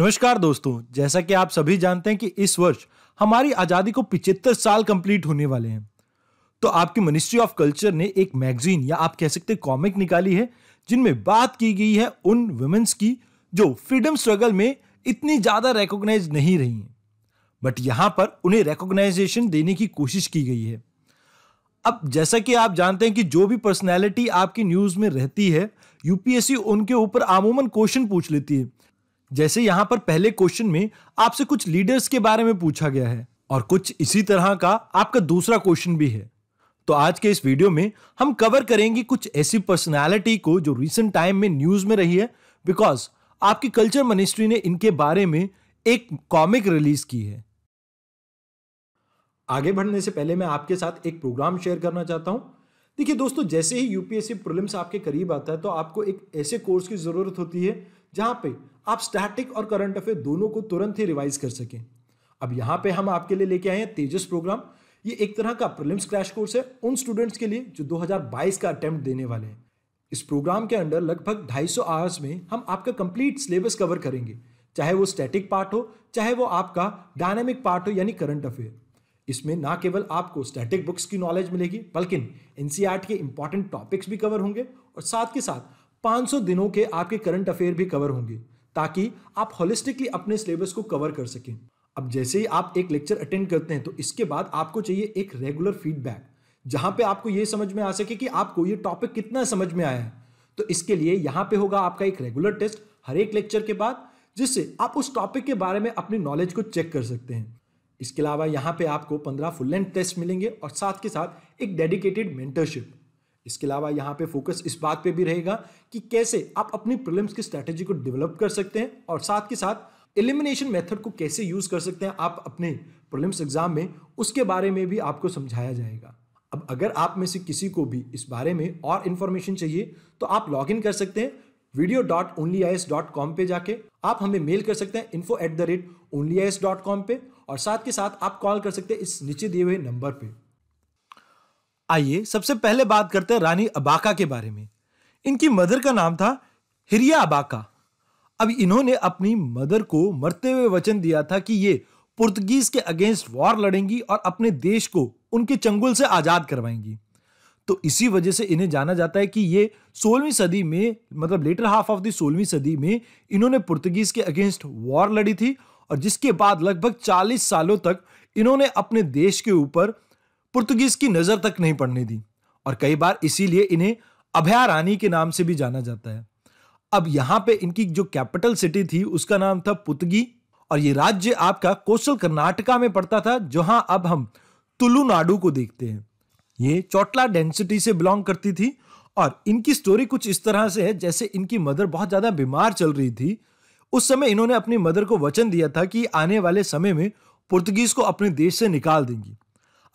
नमस्कार दोस्तों जैसा कि आप सभी जानते हैं कि इस वर्ष हमारी आज़ादी को पिचहत्तर साल कंप्लीट होने वाले हैं तो आपकी मिनिस्ट्री ऑफ कल्चर ने एक मैगजीन या आप कह सकते कॉमिक निकाली है जिनमें बात की गई है उन वुमेन्स की जो फ्रीडम स्ट्रगल में इतनी ज़्यादा रिकॉग्नाइज नहीं रही हैं बट यहां पर उन्हें रिकॉग्नाइजेशन देने की कोशिश की गई है अब जैसा कि आप जानते हैं कि जो भी पर्सनैलिटी आपकी न्यूज़ में रहती है यूपीएससी उनके ऊपर आमूमन क्वेश्चन पूछ लेती है जैसे यहां पर पहले क्वेश्चन में आपसे कुछ लीडर्स के बारे में पूछा गया है और कुछ इसी तरह का आपका दूसरा क्वेश्चन भी है तो आज के इस वीडियो में हम कवर करेंगे कुछ ऐसी पर्सनालिटी को जो रिसेंट टाइम में न्यूज में रही है बिकॉज आपकी कल्चर मिनिस्ट्री ने इनके बारे में एक कॉमिक रिलीज की है आगे बढ़ने से पहले मैं आपके साथ एक प्रोग्राम शेयर करना चाहता हूं देखिए दोस्तों जैसे ही यूपीएससी प्रॉब्लम्स आपके करीब आता है तो आपको एक ऐसे कोर्स की ज़रूरत होती है जहां पे आप स्टैटिक और करंट अफेयर दोनों को तुरंत ही रिवाइज कर सकें अब यहाँ पे हम आपके लिए लेके आए हैं तेजस प्रोग्राम ये एक तरह का प्रिलिम्स क्रैश कोर्स है उन स्टूडेंट्स के लिए जो 2022 का अटेम्प्ट देने वाले हैं इस प्रोग्राम के अंडर लगभग 250 आवर्स में हम आपका कंप्लीट सिलेबस कवर करेंगे चाहे वो स्टैटिक पार्ट हो चाहे वो आपका डायनेमिक पार्ट हो यानी करंट अफेयर इसमें ना केवल आपको स्टैटिक बुक्स की नॉलेज मिलेगी बल्कि एनसीआर e के इंपॉर्टेंट टॉपिक्स भी कवर होंगे और साथ के साथ 500 दिनों के आपके करंट अफेयर भी कवर होंगे ताकि आप होलिस्टिकली अपने सिलेबस को कवर कर सकें अब जैसे ही आप एक लेक्चर अटेंड करते हैं तो इसके बाद आपको चाहिए एक रेगुलर फीडबैक जहां पे आपको ये समझ में आ सके कि आपको ये टॉपिक कितना समझ में आया है तो इसके लिए यहां पे होगा आपका एक रेगुलर टेस्ट हर एक लेक्चर के बाद जिससे आप उस टॉपिक के बारे में अपनी नॉलेज को चेक कर सकते हैं इसके अलावा यहां पे आपको पंद्रह फुल लेंथ टेस्ट मिलेंगे और साथ के साथ एक डेडिकेटेड मेंटरशिप इसके अलावा यहाँ पे फोकस इस बात पे भी रहेगा कि कैसे आप अपनी प्रिलिम्स की स्ट्रैटेजी को डेवलप कर सकते हैं और साथ के साथ एलिमिनेशन मेथड को कैसे यूज कर सकते हैं आप अपने प्रिलिम्स एग्जाम में उसके बारे में भी आपको समझाया जाएगा अब अगर आप में से किसी को भी इस बारे में और इन्फॉर्मेशन चाहिए तो आप लॉग इन कर सकते हैं video dot only I S dot com पे जाके आप हमें मेल कर सकते हैं info at the rate only I S dot com पे और साथ के साथ आप कॉल कर सकते हैं इस नीचे दिए हुए नंबर पे आइए सबसे पहले बात करते हैं रानी अबाका के बारे में इनकी मदर का नाम था हिरिया अबाका अब इन्होंने अपनी मदर को मरते हुए वचन दिया था कि ये पुर्तगीज के अगेंस्ट वॉर लड़ेंगी और अपने देश को उनके चंगुल से आज़ाद करवाएंगी तो इसी वजह से इन्हें जाना जाता है कि ये सोलहवीं सदी में मतलब लेटर हाफ ऑफ द सोलहवीं सदी में इन्होंने पुर्तगीज के अगेंस्ट वॉर लड़ी थी और जिसके बाद लगभग 40 सालों तक इन्होंने अपने देश के ऊपर पुर्तगीज की नजर तक नहीं पड़ने दी और कई बार इसीलिए इन्हें अभ्यारानी के नाम से भी जाना जाता है अब यहाँ पे इनकी जो कैपिटल सिटी थी उसका नाम था पुतगी और ये राज्य आपका कोसल कर्नाटका में पड़ता था जहां अब हम तुलुनाडु को देखते हैं ये चोटला डेंसिटी से बिलोंग करती थी और इनकी स्टोरी कुछ इस तरह से है जैसे इनकी मदर बहुत ज़्यादा बीमार चल रही थी उस समय इन्होंने अपनी मदर को वचन दिया था कि आने वाले समय में पुर्तगीज को अपने देश से निकाल देंगी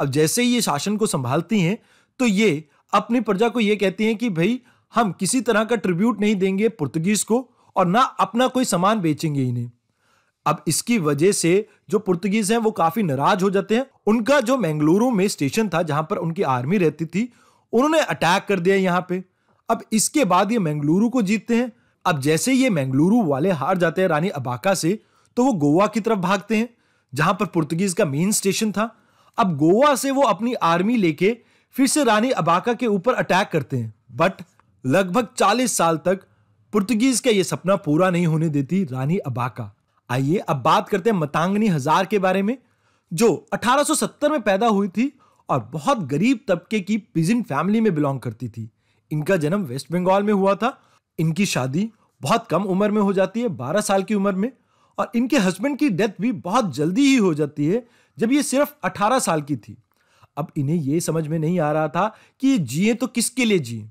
अब जैसे ही ये शासन को संभालती हैं तो ये अपनी प्रजा को ये कहती हैं कि भाई हम किसी तरह का ट्रिब्यूट नहीं देंगे पुर्तगीज को और ना अपना कोई सामान बेचेंगे इन्हें अब इसकी वजह से जो पुर्तगीज हैं वो काफी नाराज हो जाते हैं उनका जो मैंगलुरु में स्टेशन था जहां पर उनकी आर्मी रहती थी उन्होंने अटैक कर दिया यहां पे अब इसके बाद ये मैंगलुरु को जीतते हैं अब जैसे ये मैंगलुरु वाले हार जाते हैं रानी अबाका से तो वो गोवा की तरफ भागते हैं जहां पर पुर्तगीज का मेन स्टेशन था अब गोवा से वो अपनी आर्मी लेके फिर से रानी अबाका के ऊपर अटैक करते हैं बट लगभग 40 साल तक पुर्तगीज का ये सपना पूरा नहीं होने देती रानी अबाका आइए अब बात करते हैं मतांगनी हजार के बारे में जो 1870 में पैदा हुई थी और बहुत गरीब तबके की पिजिन फैमिली में बिलोंग करती थी इनका जन्म वेस्ट बंगाल में हुआ था इनकी शादी बहुत कम उम्र में हो जाती है 12 साल की उम्र में और इनके हस्बैंड की डेथ भी बहुत जल्दी ही हो जाती है जब ये सिर्फ 18 साल की थी अब इन्हें यह समझ में नहीं आ रहा था कि ये जिए तो किसके लिए जिए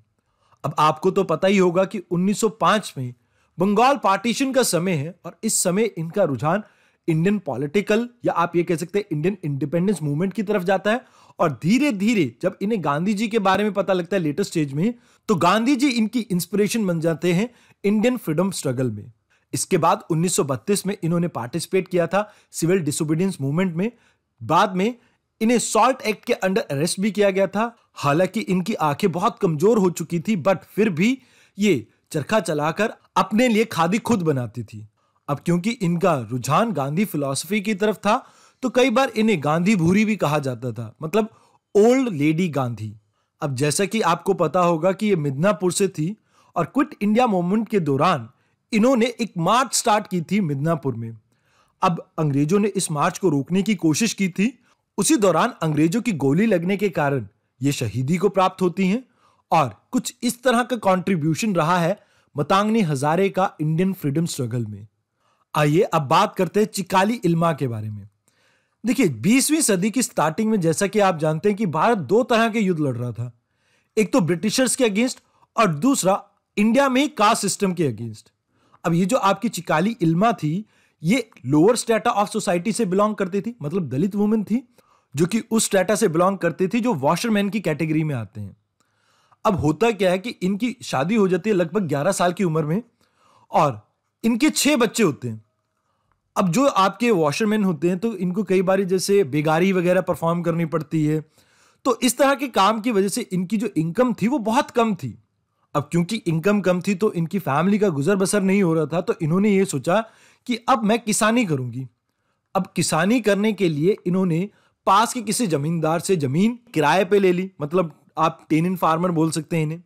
अब आपको तो पता ही होगा कि 1905 में बंगाल पार्टीशन का समय है और इस समय इनका रुझान इंडियन पॉलिटिकल या आप ये कह सकते हैं इंडियन इंडिपेंडेंस मूवमेंट की तरफ जाता है और धीरे धीरे जब इन्हें गांधी जी के बारे में पता लगता है लेटेस्ट स्टेज में तो गांधी जी इनकी इंस्पिरेशन बन जाते हैं इंडियन फ्रीडम स्ट्रगल में इसके बाद 1932 में इन्होंने पार्टिसिपेट किया था सिविल डिसोबिडियंस मूवमेंट में बाद में इन्हें सॉल्ट एक्ट के अंडर अरेस्ट भी किया गया था हालांकि इनकी आंखें बहुत कमजोर हो चुकी थी बट फिर भी ये चरखा चलाकर अपने लिए खादी खुद बनाती थी अब क्योंकि इनका रुझान गांधी फिलोसफी की तरफ था तो कई बार इन्हें गांधी भूरी भी कहा जाता था मतलब ओल्ड लेडी गांधी अब जैसा कि आपको पता होगा कि ये मिदनापुर से थी और क्विट इंडिया मूवमेंट के दौरान इन्होंने एक मार्च स्टार्ट की थी मिदनापुर में अब अंग्रेजों ने इस मार्च को रोकने की कोशिश की थी उसी दौरान अंग्रेजों की गोली लगने के कारण ये शहीदी को प्राप्त होती हैं और कुछ इस तरह का कंट्रीब्यूशन रहा है मतांगनी हजारे का इंडियन फ्रीडम स्ट्रगल में आइए अब बात करते हैं चिकाली इल्मा के बारे में देखिए बीसवीं सदी की स्टार्टिंग में जैसा कि आप जानते हैं कि भारत दो तरह के युद्ध लड़ रहा था एक तो ब्रिटिशर्स के अगेंस्ट और दूसरा इंडिया में कास्ट सिस्टम के अगेंस्ट अब ये जो आपकी चिकाली इल्मा थी ये लोअर स्टेटा ऑफ सोसाइटी से बिलोंग करती थी मतलब दलित वुमेन थी जो कि उस स्टेटा से बिलोंग करती थी जो वॉशरमैन की कैटेगरी में आते हैं अब होता क्या है कि इनकी शादी हो जाती है लगभग 11 साल की उम्र में और इनके छह बच्चे होते हैं अब जो आपके वॉशरमैन होते हैं तो इनको कई बार जैसे बेगारी वगैरह परफॉर्म करनी पड़ती है तो इस तरह के काम की वजह से इनकी जो इनकम थी वो बहुत कम थी अब क्योंकि इनकम कम थी तो इनकी फैमिली का गुजर बसर नहीं हो रहा था तो इन्होंने ये सोचा कि अब मैं किसानी करूंगी अब किसानी करने के लिए इन्होंने पास के किसी जमींदार से जमीन किराए पे ले ली मतलब आप टेनिन फार्मर बोल सकते हैं इन्हें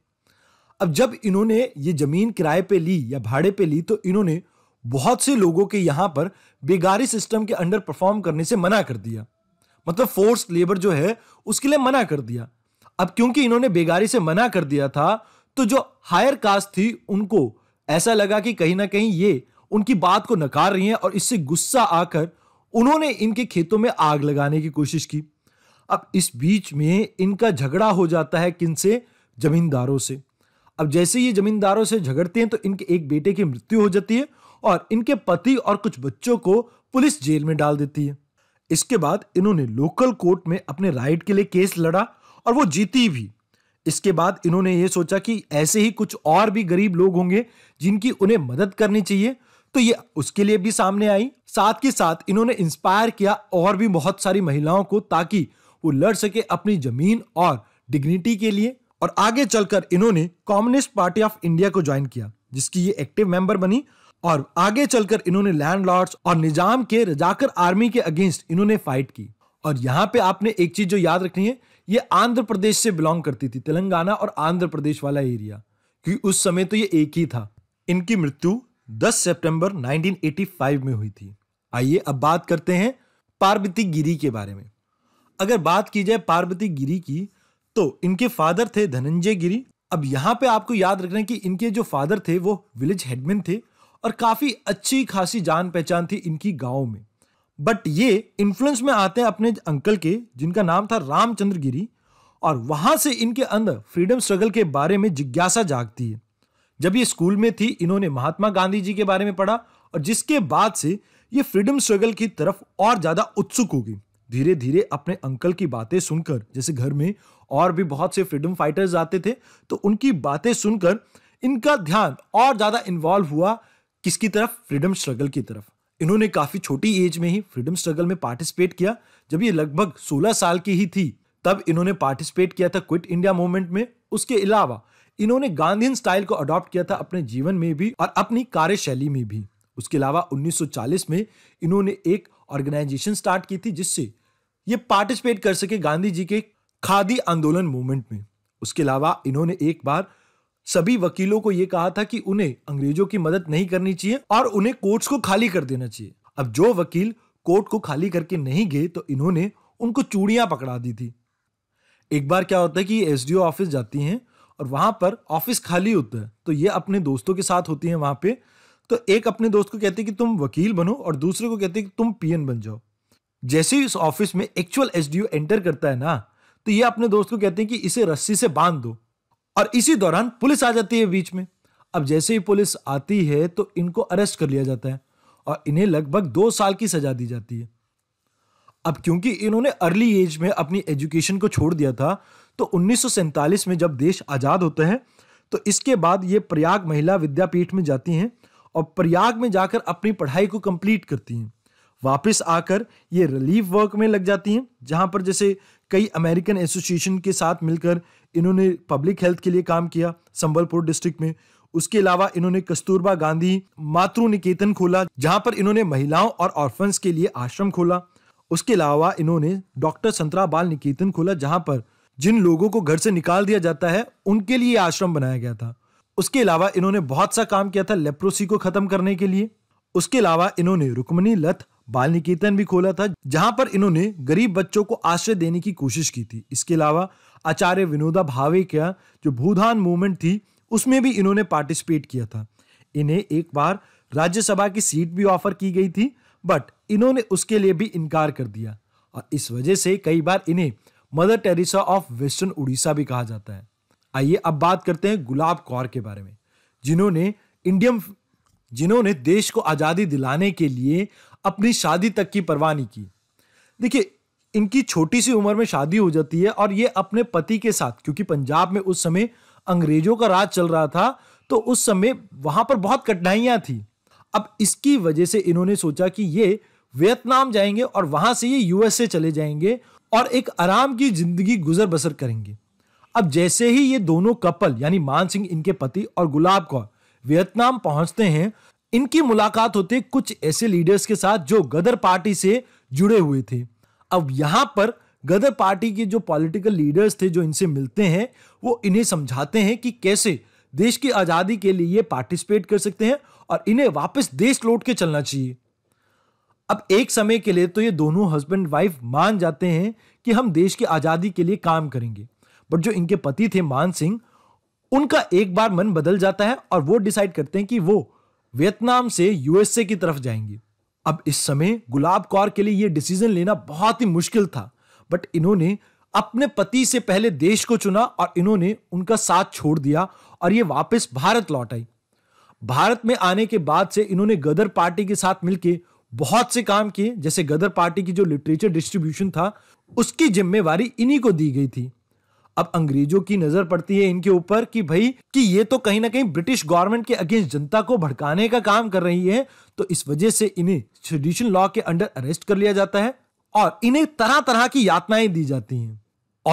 अब जब इन्होंने ये जमीन किराए पे ली या भाड़े पे ली तो इन्होंने बहुत से लोगों के यहां पर बेगारी सिस्टम के अंडर परफॉर्म करने से मना कर दिया मतलब फोर्स लेबर जो है उसके लिए मना कर दिया अब क्योंकि इन्होंने बेगारी से मना कर दिया था तो जो हायर कास्ट थी उनको ऐसा लगा कि कहीं ना कहीं ये उनकी बात को नकार रही हैं और इससे गुस्सा आकर उन्होंने इनके खेतों में आग लगाने की कोशिश की अब इस बीच में इनका झगड़ा हो जाता है किन से जमींदारों से अब जैसे ये जमींदारों से झगड़ते हैं तो इनके एक बेटे की मृत्यु हो जाती है और इनके पति और कुछ बच्चों को पुलिस जेल में डाल देती है इसके बाद इन्होंने लोकल कोर्ट में अपने राइट के लिए केस लड़ा और वो जीती भी इसके बाद इन्होंने ये सोचा कि ऐसे ही कुछ और भी गरीब लोग होंगे जिनकी उन्हें मदद करनी चाहिए तो ये उसके लिए भी सामने आई साथ के साथ इन्होंने इंस्पायर किया और भी बहुत सारी महिलाओं को ताकि वो लड़ सके अपनी जमीन और डिग्निटी के लिए और आगे चलकर इन्होंने कम्युनिस्ट पार्टी ऑफ इंडिया को ज्वाइन किया जिसकी ये एक्टिव मेंबर बनी और आगे चलकर इन्होंने लैंडलॉर्ड्स और निजाम के रजाकर आर्मी के अगेंस्ट इन्होंने फाइट की और यहाँ पे आपने एक चीज जो याद रखनी है ये आंध्र प्रदेश से बिलोंग करती थी तेलंगाना और आंध्र प्रदेश वाला एरिया क्योंकि उस समय तो ये एक ही था इनकी मृत्यु 10 सितंबर 1985 में हुई थी आइए अब बात करते हैं पार्वती गिरी के बारे में अगर बात की जाए पार्वती गिरी की तो इनके फादर थे धनंजय गिरी अब यहाँ पे आपको याद रखना है कि इनके जो फादर थे वो विलेज हेडमैन थे और काफ़ी अच्छी खासी जान पहचान थी इनकी गाँव में बट ये इन्फ्लुएंस में आते हैं अपने अंकल के जिनका नाम था रामचंद्र गिरी और वहां से इनके अंदर फ्रीडम स्ट्रगल के बारे में जिज्ञासा जागती है जब ये स्कूल में थी इन्होंने महात्मा गांधी जी के बारे में पढ़ा और जिसके बाद से ये फ्रीडम स्ट्रगल की तरफ और ज़्यादा उत्सुक हो गई धीरे धीरे अपने अंकल की बातें सुनकर जैसे घर में और भी बहुत से फ्रीडम फाइटर्स आते थे तो उनकी बातें सुनकर इनका ध्यान और ज़्यादा इन्वॉल्व हुआ किसकी तरफ फ्रीडम स्ट्रगल की तरफ इन्होंने काफ़ी छोटी एज में ही फ्रीडम स्ट्रगल में पार्टिसिपेट किया जब ये लगभग 16 साल की ही थी तब इन्होंने पार्टिसिपेट किया था क्विट इंडिया मूवमेंट में उसके अलावा इन्होंने गांधीन स्टाइल को अडॉप्ट किया था अपने जीवन में भी और अपनी कार्यशैली में भी उसके अलावा 1940 में इन्होंने एक ऑर्गेनाइजेशन स्टार्ट की थी जिससे ये पार्टिसिपेट कर सके गांधी जी के खादी आंदोलन मूवमेंट में उसके अलावा इन्होंने एक बार सभी वकीलों को यह कहा था कि उन्हें अंग्रेजों की मदद नहीं करनी चाहिए और उन्हें कोर्ट्स को खाली कर देना चाहिए अब जो वकील कोर्ट को खाली करके नहीं गए तो इन्होंने उनको चूड़ियां पकड़ा दी थी एक बार क्या होता है कि एस ऑफिस जाती हैं और वहां पर ऑफिस खाली होता है तो ये अपने दोस्तों के साथ होती है वहां पे तो एक अपने दोस्त को कहती है कि तुम वकील बनो और दूसरे को कहती है कि तुम पीएन बन जाओ जैसे ही इस ऑफिस में एक्चुअल एस एंटर करता है ना तो ये अपने दोस्त को कहते हैं कि इसे रस्सी से बांध दो और इसी दौरान पुलिस आ जाती है बीच में अब जैसे ही पुलिस आती है तो इनको अरेस्ट कर लिया जाता है और इन्हें लगभग दो साल की सजा दी जाती है अब क्योंकि इन्होंने अर्ली एज में अपनी एजुकेशन को छोड़ दिया था तो उन्नीस में जब देश आज़ाद होते हैं तो इसके बाद ये प्रयाग महिला विद्यापीठ में जाती हैं और प्रयाग में जाकर अपनी पढ़ाई को कंप्लीट करती हैं वापस आकर ये रिलीफ वर्क में लग जाती हैं जहाँ पर जैसे कई अमेरिकन एसोसिएशन के साथ मिलकर इन्होंने पब्लिक हेल्थ के लिए काम किया संबलपुर डिस्ट्रिक्ट में उसके अलावा इन्होंने कस्तूरबा गांधी मातृ निकेतन खोला जहाँ पर इन्होंने महिलाओं और ऑर्फन्स के लिए आश्रम खोला उसके अलावा इन्होंने डॉक्टर संतरा बाल निकेतन खोला जहाँ पर जिन लोगों को घर से निकाल दिया जाता है उनके लिए आश्रम बनाया गया था उसके अलावा इन्होंने बहुत सा काम किया था लेप्रोसी को खत्म करने के लिए उसके अलावा इन्होंने रुक्मणी लथ बाल निकेतन भी खोला था जहां पर इन्होंने गरीब बच्चों को आश्रय देने की कोशिश की थी इसके अलावा आचार्य विनोदा भावे का जो भूधान मूवमेंट थी उसमें भी इन्होंने पार्टिसिपेट किया था इन्हें एक बार राज्यसभा की सीट भी ऑफर की गई थी बट इन्होंने उसके लिए भी इनकार कर दिया और इस वजह से कई बार इन्हें mother Teresa of western Orissa भी कहा जाता है आइए अब बात करते हैं गुलाब कौर के बारे में जिन्होंने इंडियन जिन्होंने देश को आज़ादी दिलाने के लिए अपनी शादी तक की परवाह नहीं की देखिए इनकी छोटी सी उम्र में शादी हो जाती है और ये अपने पति के साथ क्योंकि पंजाब में उस समय अंग्रेजों का राज चल रहा था तो उस समय वहां पर बहुत कठिनाइयां थी अब इसकी वजह से इन्होंने सोचा कि ये वियतनाम जाएंगे और वहां से ये यूएसए चले जाएंगे और एक आराम की जिंदगी गुजर बसर करेंगे अब जैसे ही ये दोनों कपल यानी मान सिंह इनके पति और गुलाब कौर वियतनाम पहुंचते हैं इनकी मुलाकात होते कुछ ऐसे लीडर्स के साथ जो गदर पार्टी से जुड़े हुए थे अब यहां पर गदर पार्टी के जो पॉलिटिकल लीडर्स थे जो इनसे मिलते हैं वो इन्हें समझाते हैं कि कैसे देश की आज़ादी के लिए पार्टिसिपेट कर सकते हैं और इन्हें वापस देश लौट के चलना चाहिए अब एक समय के लिए तो ये दोनों हस्बैंड वाइफ मान जाते हैं कि हम देश की आज़ादी के लिए काम करेंगे बट जो इनके पति थे मान सिंह उनका एक बार मन बदल जाता है और वो डिसाइड करते हैं कि वो वियतनाम से यूएसए की तरफ जाएंगे अब इस समय गुलाब कौर के लिए ये डिसीजन लेना बहुत ही मुश्किल था बट इन्होंने अपने पति से पहले देश को चुना और इन्होंने उनका साथ छोड़ दिया और ये वापस भारत लौट आई भारत में आने के बाद से इन्होंने गदर पार्टी के साथ मिलकर बहुत से काम किए जैसे गदर पार्टी की जो लिटरेचर डिस्ट्रीब्यूशन था उसकी जिम्मेवारी इन्हीं को दी गई थी अब अंग्रेजों की नजर पड़ती है इनके ऊपर कि भाई कि ये तो कहीं ना कहीं ब्रिटिश गवर्नमेंट के अगेंस्ट जनता को भड़काने का काम कर रही है तो इस वजह से इन्हें ट्रेडिशन लॉ के अंडर अरेस्ट कर लिया जाता है और इन्हें तरह तरह की यातनाएं दी जाती हैं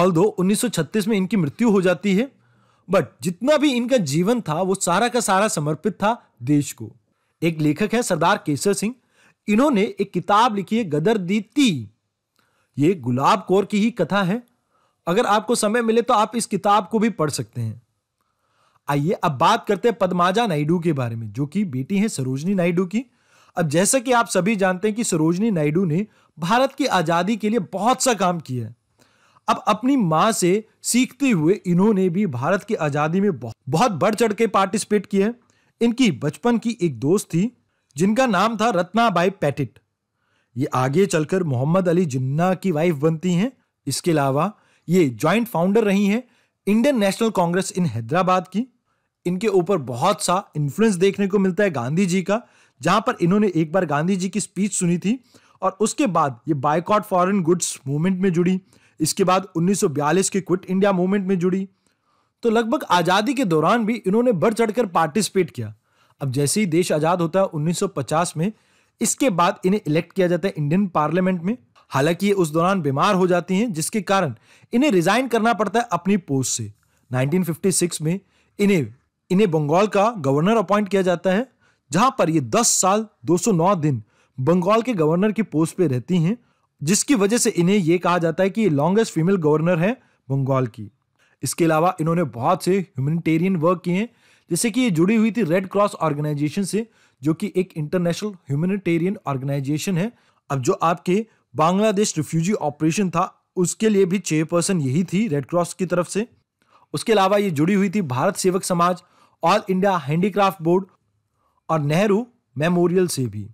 ऑल दो में इनकी मृत्यु हो जाती है बट जितना भी इनका जीवन था वो सारा का सारा समर्पित था देश को एक लेखक है सरदार केसर सिंह इन्होंने एक किताब लिखी है गदर ती ये गुलाब कौर की ही कथा है अगर आपको समय मिले तो आप इस किताब को भी पढ़ सकते हैं आइए अब बात करते हैं पदमाजा नायडू के बारे में जो कि बेटी है सरोजनी नायडू की अब जैसा कि आप सभी जानते हैं कि सरोजनी नायडू ने भारत की आज़ादी के लिए बहुत सा काम किया है अब अपनी मां से सीखते हुए इन्होंने भी भारत की आज़ादी में बहुत बढ़ चढ़ के पार्टिसिपेट किया इनकी बचपन की एक दोस्त थी जिनका नाम था रत्नाबाई पैटिट ये आगे चलकर मोहम्मद अली जिन्ना की वाइफ बनती हैं इसके अलावा ये जॉइंट फाउंडर रही हैं Indian National Congress in Hyderabad की इनके ऊपर बहुत सा इन्फ्लुएंस देखने को मिलता है गांधी जी का जहां पर इन्होंने एक बार गांधी जी की स्पीच सुनी थी और उसके बाद ये बायकॉट फॉरेन गुड्स मूवमेंट में जुड़ी इसके बाद 1942 के क्विट इंडिया मूवमेंट में जुड़ी तो लगभग आज़ादी के दौरान भी इन्होंने बढ़ चढ़कर पार्टिसिपेट किया अब जैसे ही देश आज़ाद होता है 1950 में इसके बाद इन्हें इलेक्ट किया जाता है इंडियन पार्लियामेंट में हालांकि ये उस दौरान बीमार हो जाती हैं जिसके कारण इन्हें रिजाइन करना पड़ता है अपनी पोस्ट से 1956 में इन्हें इन्हें बंगाल का गवर्नर अपॉइंट किया जाता है जहां पर ये 10 साल 209 दिन बंगाल के गवर्नर की पोस्ट पे रहती हैं जिसकी वजह से इन्हें यह कहा जाता है कि ये लॉन्गेस्ट फीमेल गवर्नर है बंगाल की इसके अलावा इन्होंने बहुत से ह्यूमनिटेरियन वर्क किए हैं जैसे कि ये जुड़ी हुई थी रेड क्रॉस ऑर्गेनाइजेशन से जो कि एक इंटरनेशनल ह्यूमनिटेरियन ऑर्गेनाइजेशन है अब जो आपके बांग्लादेश रिफ्यूजी ऑपरेशन था उसके लिए भी चेयरपर्सन यही थी रेड क्रॉस की तरफ से उसके अलावा ये जुड़ी हुई थी भारत सेवक समाज ऑल इंडिया हैंडीक्राफ्ट बोर्ड और नेहरू मेमोरियल से भी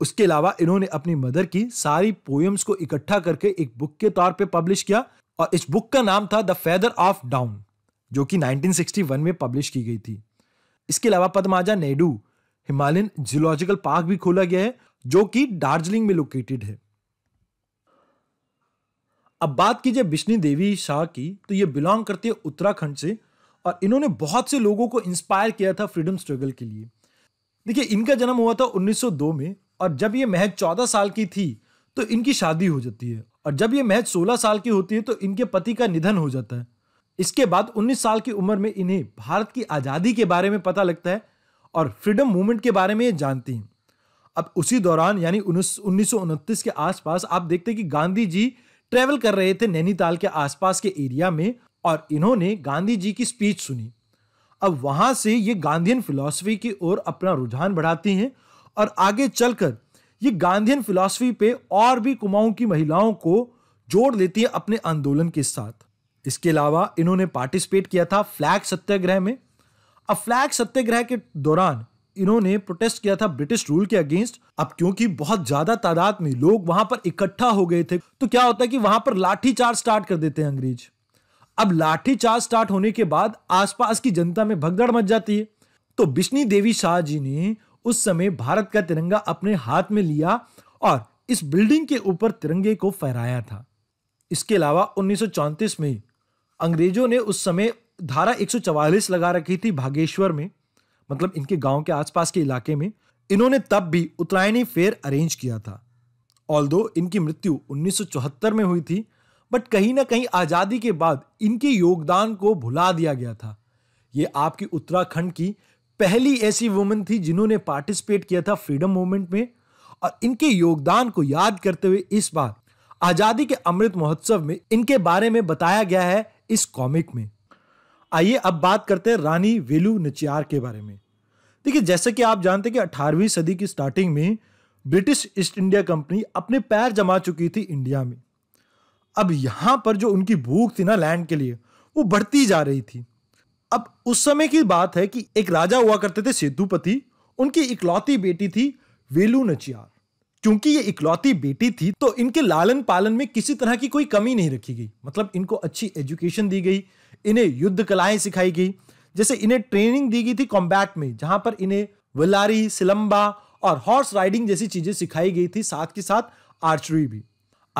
उसके अलावा इन्होंने अपनी मदर की सारी पोएम्स को इकट्ठा करके एक बुक के तौर पे पब्लिश किया और इस बुक का नाम था द फेदर ऑफ डाउन जो कि 1961 में पब्लिश की गई थी इसके अलावा Padmaja Naidu Himalayan geological park भी खोला गया है जो कि दार्जिलिंग में लोकेटेड है अब बात की जाए देवी शाह की तो ये बिलोंग करती है उत्तराखंड से और इन्होंने बहुत से लोगों को इंस्पायर किया था फ्रीडम स्ट्रगल के लिए देखिए इनका जन्म हुआ था 1902 में और जब ये महज 14 साल की थी तो इनकी शादी हो जाती है और जब ये महज 16 साल की होती है तो इनके पति का निधन हो जाता है इसके बाद 19 साल की उम्र में इन्हें भारत की आज़ादी के बारे में पता लगता है और फ्रीडम मूवमेंट के बारे में ये जानती हैं अब उसी दौरान यानी उन्नीस के आसपास आप देखते हैं कि गांधी जी ट्रेवल कर रहे थे नैनीताल के आसपास के एरिया में और इन्होंने गांधी जी की स्पीच सुनी अब वहां से ये गांधीन फिलॉसफी की ओर अपना रुझान बढ़ाती हैं और आगे चलकर ये गांधीन फिलॉसफी पे और भी कुमाऊं की महिलाओं को जोड़ लेती है अपने आंदोलन के साथ इसके अलावा इन्होंने पार्टिसिपेट किया था फ्लैग सत्याग्रह में अब फ्लैग सत्याग्रह के दौरान इन्होंने प्रोटेस्ट किया था ब्रिटिश रूल के अगेंस्ट अब क्योंकि बहुत ज्यादा तादाद में लोग वहां पर इकट्ठा हो गए थे तो क्या होता है कि वहां पर चार्ज स्टार्ट कर देते हैं अंग्रेज अब लाठीचार्ज स्टार्ट होने के बाद आसपास की जनता में भगदड़ मच जाती है तो बिश्नी देवी शाह जी ने उस समय भारत का तिरंगा अपने हाथ में लिया और इस बिल्डिंग के ऊपर तिरंगे को फहराया था इसके अलावा उन्नीस में अंग्रेजों ने उस समय धारा 144 लगा रखी थी भागेश्वर में मतलब इनके गांव के आसपास के इलाके में इन्होंने तब भी उत्तरायणी फेयर अरेंज किया था ऑल इनकी मृत्यु 1974 में हुई थी बट कहीं ना कहीं आज़ादी के बाद इनके योगदान को भुला दिया गया था ये आपकी उत्तराखंड की पहली ऐसी वुमेन थी जिन्होंने पार्टिसिपेट किया था फ्रीडम मूवमेंट में और इनके योगदान को याद करते हुए इस बार आज़ादी के अमृत महोत्सव में इनके बारे में बताया गया है इस कॉमिक में आइए अब बात करते हैं रानी वेलू नचियार के बारे में देखिए जैसे कि आप जानते हैं कि अठारहवीं सदी की स्टार्टिंग में ब्रिटिश ईस्ट इंडिया कंपनी अपने पैर जमा चुकी थी इंडिया में अब यहां पर जो उनकी भूख थी ना लैंड के लिए वो बढ़ती जा रही थी अब उस समय की बात है कि एक राजा हुआ करते थे सेतुपति उनकी इकलौती बेटी थी वेलू नचियार क्योंकि ये इकलौती बेटी थी तो इनके लालन पालन में किसी तरह की कोई कमी नहीं रखी गई मतलब इनको अच्छी एजुकेशन दी गई इन्हें युद्ध कलाएं सिखाई गई जैसे इन्हें ट्रेनिंग दी गई थी कॉम्बैट में जहां पर इन्हें वलारी सिलंबा और हॉर्स राइडिंग जैसी चीजें सिखाई गई थी साथ के साथ आर्चरी भी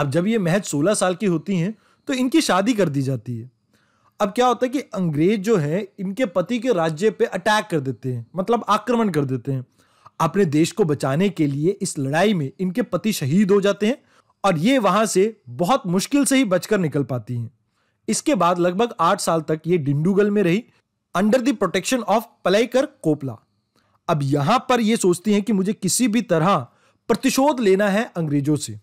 अब जब ये महज 16 साल की होती हैं तो इनकी शादी कर दी जाती है अब क्या होता है कि अंग्रेज जो है इनके पति के राज्य पे अटैक कर देते हैं मतलब आक्रमण कर देते हैं अपने देश को बचाने के लिए इस लड़ाई में इनके पति शहीद हो जाते हैं और ये वहां से बहुत मुश्किल से ही बचकर निकल पाती हैं इसके बाद लगभग आठ साल तक ये डिंडूगल में रही अंडर द प्रोटेक्शन ऑफ पलाईकर कोपला अब यहां पर ये सोचती हैं कि मुझे किसी भी तरह प्रतिशोध लेना है अंग्रेजों से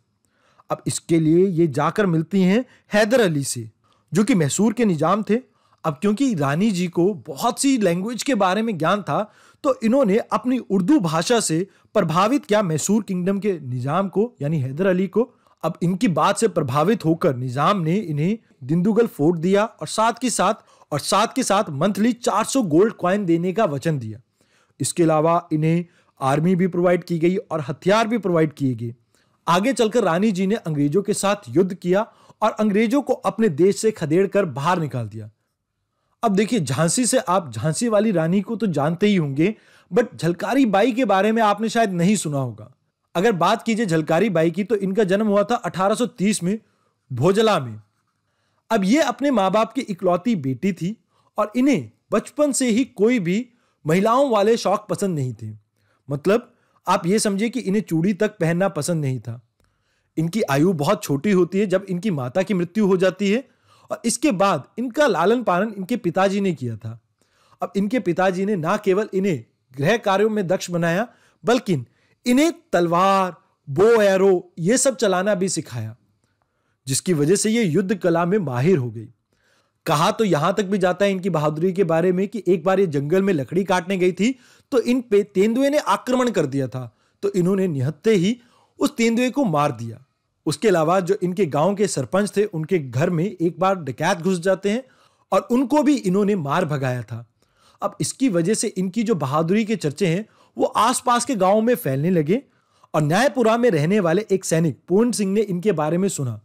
अब इसके लिए ये जाकर मिलती हैं हैदर अली से जो कि मैसूर के निजाम थे अब क्योंकि रानी जी को बहुत सी लैंग्वेज के बारे में ज्ञान था तो इन्होंने अपनी उर्दू भाषा से प्रभावित किया मैसूर किंगडम के निजाम को यानी हैदर अली को अब इनकी बात से प्रभावित होकर निजाम ने इन्हें दिंदुगल फोर्ट दिया और साथ के साथ और साथ के साथ मंथली 400 गोल्ड क्वाइन देने का वचन दिया इसके अलावा इन्हें आर्मी भी प्रोवाइड की गई और हथियार भी प्रोवाइड किए गए आगे चलकर रानी जी ने अंग्रेजों के साथ युद्ध किया और अंग्रेजों को अपने देश से खदेड़ कर बाहर निकाल दिया अब देखिए झांसी से आप झांसी वाली रानी को तो जानते ही होंगे बट झलकारी बाई के बारे में आपने शायद नहीं सुना होगा अगर बात कीजिए झलकारी बाई की तो इनका जन्म हुआ था 1830 में भोजला में अब ये अपने माँ बाप की इकलौती बेटी थी और इन्हें बचपन से ही कोई भी महिलाओं वाले शौक पसंद नहीं थे मतलब आप ये समझिए कि इन्हें चूड़ी तक पहनना पसंद नहीं था इनकी आयु बहुत छोटी होती है जब इनकी माता की मृत्यु हो जाती है और इसके बाद इनका लालन पालन इनके पिताजी ने किया था अब इनके पिताजी ने ना केवल इन्हें गृह कार्यों में दक्ष बनाया बल्कि इन्हें तलवार बो एरो ये सब चलाना भी सिखाया जिसकी वजह से ये युद्ध कला में माहिर हो गई कहा तो यहां तक भी जाता है इनकी बहादुरी के बारे में कि एक बार ये जंगल में लकड़ी काटने गई थी तो इन पे तेंदुए ने आक्रमण कर दिया था तो इन्होंने निहत्ते ही उस तेंदुए को मार दिया उसके अलावा जो इनके गांव के सरपंच थे उनके घर में एक बार डकैत घुस जाते हैं और उनको भी इन्होंने मार भगाया था अब इसकी वजह से इनकी जो बहादुरी के चर्चे हैं वो आसपास के गांवों में फैलने लगे और न्यायपुरा में रहने वाले एक सैनिक पूर्ण सिंह ने इनके बारे में सुना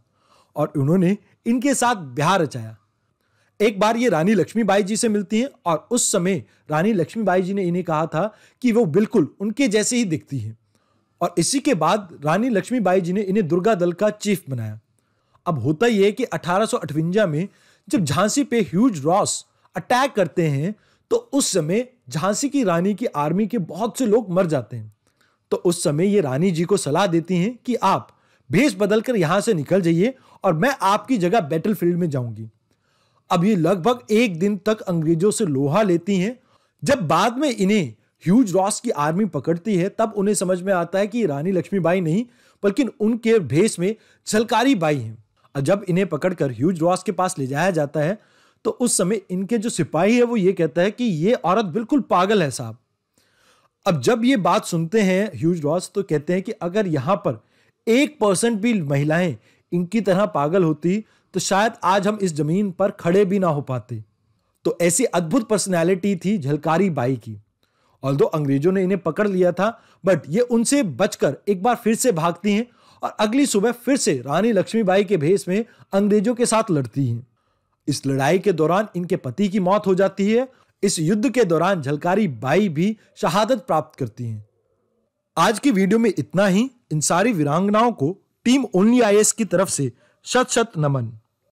और उन्होंने इनके साथ बिहार रचाया एक बार ये रानी लक्ष्मीबाई जी से मिलती हैं और उस समय रानी लक्ष्मीबाई जी ने इन्हें कहा था कि वो बिल्कुल उनके जैसे ही दिखती हैं और इसी के बाद रानी लक्ष्मीबाई जी ने इन्हें दुर्गा दल का चीफ बनाया अब होता यह कि अठारह में जब झांसी पे ह्यूज रॉस अटैक करते हैं तो उस समय झांसी की रानी की आर्मी के बहुत से लोग मर जाते हैं तो उस समय ये रानी जी को सलाह देती हैं कि आप भेष बदल कर यहाँ से निकल जाइए और मैं आपकी जगह बैटलफील्ड में जाऊंगी अब ये लगभग एक दिन तक अंग्रेजों से लोहा लेती हैं जब बाद में इन्हें ह्यूज रॉस की आर्मी पकड़ती है तब उन्हें समझ में आता है कि रानी लक्ष्मीबाई नहीं बल्कि उनके भेष में झलकारी बाई हैं और जब इन्हें पकड़कर ह्यूज रॉस के पास ले जाया जाता है तो उस समय इनके जो सिपाही है वो ये कहता है कि ये औरत बिल्कुल पागल है साहब अब जब ये बात सुनते हैं ह्यूज रॉस तो कहते हैं कि अगर यहाँ पर एक परसेंट भी महिलाएं इनकी तरह पागल होती तो शायद आज हम इस जमीन पर खड़े भी ना हो पाते तो ऐसी अद्भुत पर्सनैलिटी थी झलकारी बाई की ऑल्दो अंग्रेजों ने इन्हें पकड़ लिया था बट ये उनसे बचकर एक बार फिर से भागती हैं और अगली सुबह फिर से रानी लक्ष्मीबाई के भेष में अंग्रेजों के साथ लड़ती हैं इस लड़ाई के दौरान इनके पति की मौत हो जाती है इस युद्ध के दौरान झलकारी बाई भी शहादत प्राप्त करती हैं आज की वीडियो में इतना ही इन सारी वीरांगनाओं को टीम ओनली आई की तरफ से शत शत नमन